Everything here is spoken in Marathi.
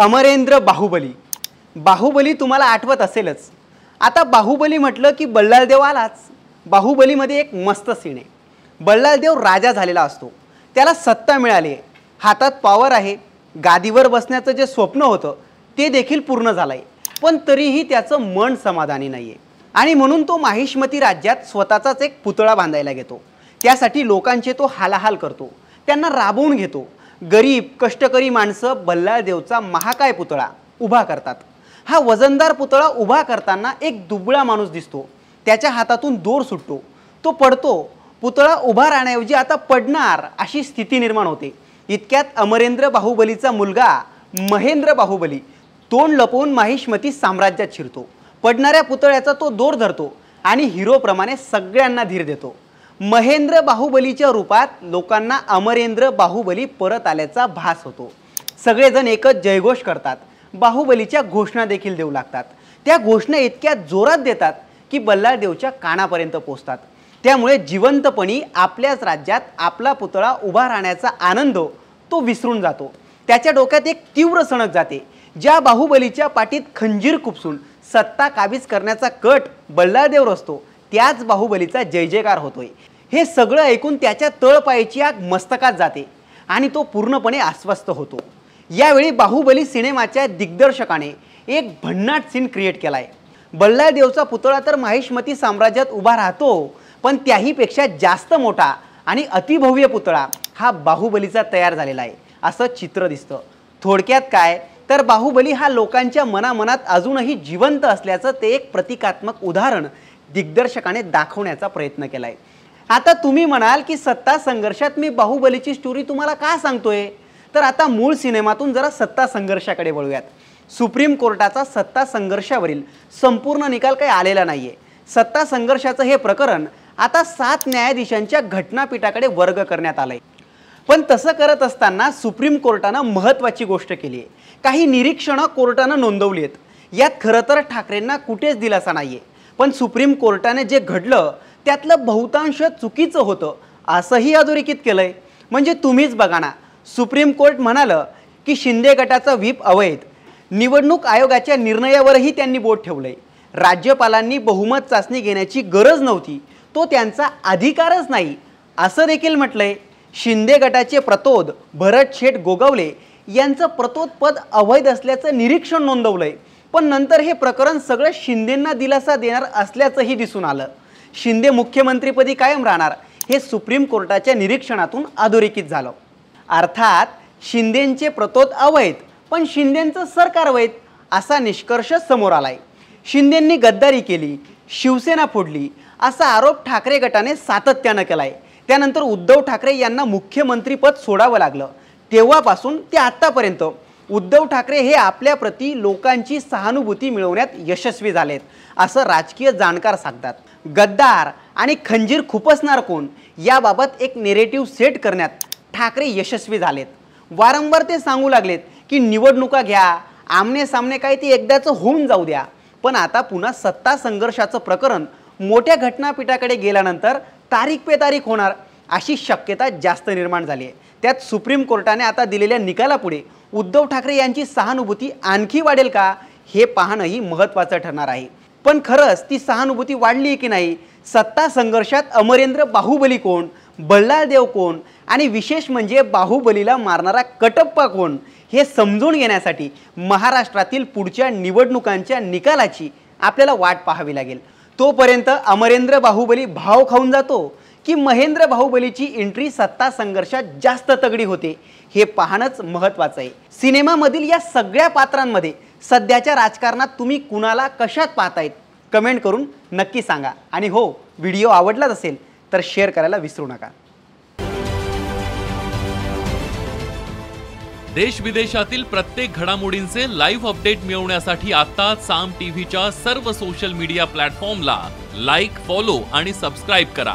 अमरेंद्र बाहुबली बाहुबली तुम्हाला आठवत असेलच आता बाहुबली म्हटलं की बल्लालदेव आलाच बाहुबलीमध्ये एक मस्त सीन आहे बल्लालदेव राजा झालेला असतो त्याला सत्ता मिळाली आहे हातात पॉवर आहे गादीवर बसण्याचं जे स्वप्न होतं ते देखील पूर्ण झालं आहे पण तरीही त्याचं मन समाधानी नाही आहे आणि म्हणून तो माहिष्मती राज्यात स्वतःचाच एक पुतळा बांधायला घेतो त्यासाठी लोकांचे तो हालाहाल करतो त्यांना राबवून घेतो गरीब कष्टकरी माणसं बल्लाळदेवचा महाकाय पुतळा उभा करतात हा वजनदार पुतळा उभा करताना एक दुबळा माणूस दिसतो त्याच्या हातातून दोर सुटतो तो पडतो पुतळा उभा राहण्याऐवजी आता पडणार अशी स्थिती निर्माण होते इतक्यात अमरेंद्र बाहुबलीचा मुलगा महेंद्र बाहुबली तोंड लपवून माहिष्मती साम्राज्यात शिरतो पडणाऱ्या पुतळ्याचा तो दोर धरतो आणि हिरोप्रमाणे सगळ्यांना धीर देतो महेंद्र बाहुबलीच्या रूपात लोकांना अमरेंद्र बाहुबली परत आल्याचा भास होतो सगळेजण एकच जयघोष करतात बाहुबलीच्या घोषणा देखील देऊ लागतात त्या घोषणा इतक्या जोरात देतात की बल्लाळदेवच्या कानापर्यंत पोचतात त्यामुळे जिवंतपणी आपल्याच राज्यात आपला पुतळा उभा राहण्याचा आनंद तो विसरून जातो त्याच्या डोक्यात एक तीव्र सणक जाते ज्या बाहुबलीच्या पाठीत खंजीर कुपसून सत्ता काबीज करण्याचा कट बल्लाळदेव रचतो त्याच बाहुबलीचा जय जयकार होतोय हे सगळं ऐकून त्याच्या तळपायची आग मस्तकात जाते आणि तो पूर्णपणे अस्वस्थ होतो यावेळी बाहुबली सिनेमाच्या दिग्दर्शकाने एक भन्नाट सीन क्रिएट केला आहे देवचा पुतळा तर माहिष्मती साम्राज्यात उभा राहतो पण त्याहीपेक्षा जास्त मोठा आणि अतिभव्य पुतळा हा बाहुबलीचा तयार झालेला आहे असं चित्र दिसतं थोडक्यात काय तर बाहुबली हा लोकांच्या मनामनात अजूनही जिवंत असल्याचं ते एक प्रतिकात्मक उदाहरण दिग्दर्शकाने दाखवण्याचा प्रयत्न केला आहे आता तुम्ही म्हणाल की सत्ता संघर्षात मी बाहुबलीची स्टोरी तुम्हाला का सांगतोय तर आता मूळ सिनेमातून जरा सत्ता संघर्षाकडे वळूयात सुप्रीम कोर्टाचा सत्ता संघर्षावरील संपूर्ण निकाल काही आलेला नाही आहे सत्ता संघर्षाचं हे प्रकरण आता सात न्यायाधीशांच्या घटनापीठाकडे वर्ग करण्यात आलं आहे पण तसं करत असताना सुप्रीम कोर्टानं महत्त्वाची गोष्ट केली आहे काही निरीक्षणं कोर्टानं नोंदवली आहेत यात खरं तर ठाकरेंना कुठेच दिलासा नाही आहे पण सुप्रीम कोर्टाने जे घडलं त्यातलं बहुतांश चुकीचं होतं असंही अधोरेखित केलं आहे म्हणजे तुम्हीच बघा ना सुप्रीम कोर्ट म्हणालं की शिंदे गटाचा व्हीप अवैध निवडणूक आयोगाच्या निर्णयावरही त्यांनी बोट ठेवलं आहे राज्यपालांनी बहुमत चाचणी घेण्याची गरज नव्हती तो त्यांचा अधिकारच नाही असं देखील म्हटलंय शिंदे गटाचे प्रतोद भरत शेठ गोगवले यांचं प्रतोदपद अवैध असल्याचं निरीक्षण आहे पण नंतर हे प्रकरण सगळं शिंदेंना दिलासा देणार असल्याचंही दिसून आलं शिंदे मुख्यमंत्रीपदी कायम राहणार हे सुप्रीम कोर्टाच्या निरीक्षणातून अधोरेखित झालं अर्थात शिंदेंचे प्रतोत अवैध पण शिंदेंचं सरकार वैध असा निष्कर्ष समोर आलाय शिंदेंनी गद्दारी केली शिवसेना फोडली असा आरोप ठाकरे गटाने सातत्यानं केलाय त्यानंतर उद्धव ठाकरे यांना मुख्यमंत्रीपद सोडावं लागलं तेव्हापासून ते आत्तापर्यंत उद्धव ठाकरे हे आपल्याप्रती लोकांची सहानुभूती मिळवण्यात यशस्वी झालेत असं राजकीय जाणकार सांगतात गद्दार आणि खंजीर खुपसणार कोण याबाबत एक नेरेटिव्ह सेट करण्यात ठाकरे यशस्वी झालेत वारंवार ते सांगू लागलेत की निवडणुका घ्या आमने सामने काही ते एकदाचं होऊन जाऊ द्या पण आता पुन्हा सत्ता संघर्षाचं प्रकरण मोठ्या घटनापीठाकडे गेल्यानंतर तारीख पे तारीख होणार अशी शक्यता जास्त निर्माण झाली आहे त्यात सुप्रीम कोर्टाने आता दिलेल्या निकालापुढे उद्धव ठाकरे यांची सहानुभूती आणखी वाढेल का हे पाहणंही महत्त्वाचं ठरणार आहे पण खरंच ती सहानुभूती वाढली की नाही सत्ता संघर्षात अमरेंद्र बाहुबली कोण बल्लाळदेव कोण आणि विशेष म्हणजे बाहुबलीला मारणारा कटप्पा कोण हे समजून घेण्यासाठी महाराष्ट्रातील पुढच्या निवडणुकांच्या निकालाची आपल्याला वाट पाहावी लागेल तोपर्यंत अमरेंद्र बाहुबली भाव खाऊन जातो की महेंद्र बाहुबलीची एंट्री सत्ता संघर्षात जास्त तगडी होते हे पाहणंच महत्वाचं आहे सिनेमामधील या सगळ्या पात्रांमध्ये सध्याच्या राजकारणात तुम्ही कुणाला कशात पाहतायत कमेंट करून नक्की सांगा आणि हो व्हिडिओ आवडलाच असेल तर शेअर करायला विसरू नका देश विदेशातील प्रत्येक घडामोडींचे लाईव्ह अपडेट मिळवण्यासाठी आता साम टीव्हीच्या सर्व सोशल मीडिया प्लॅटफॉर्मला लाईक फॉलो आणि सबस्क्राईब करा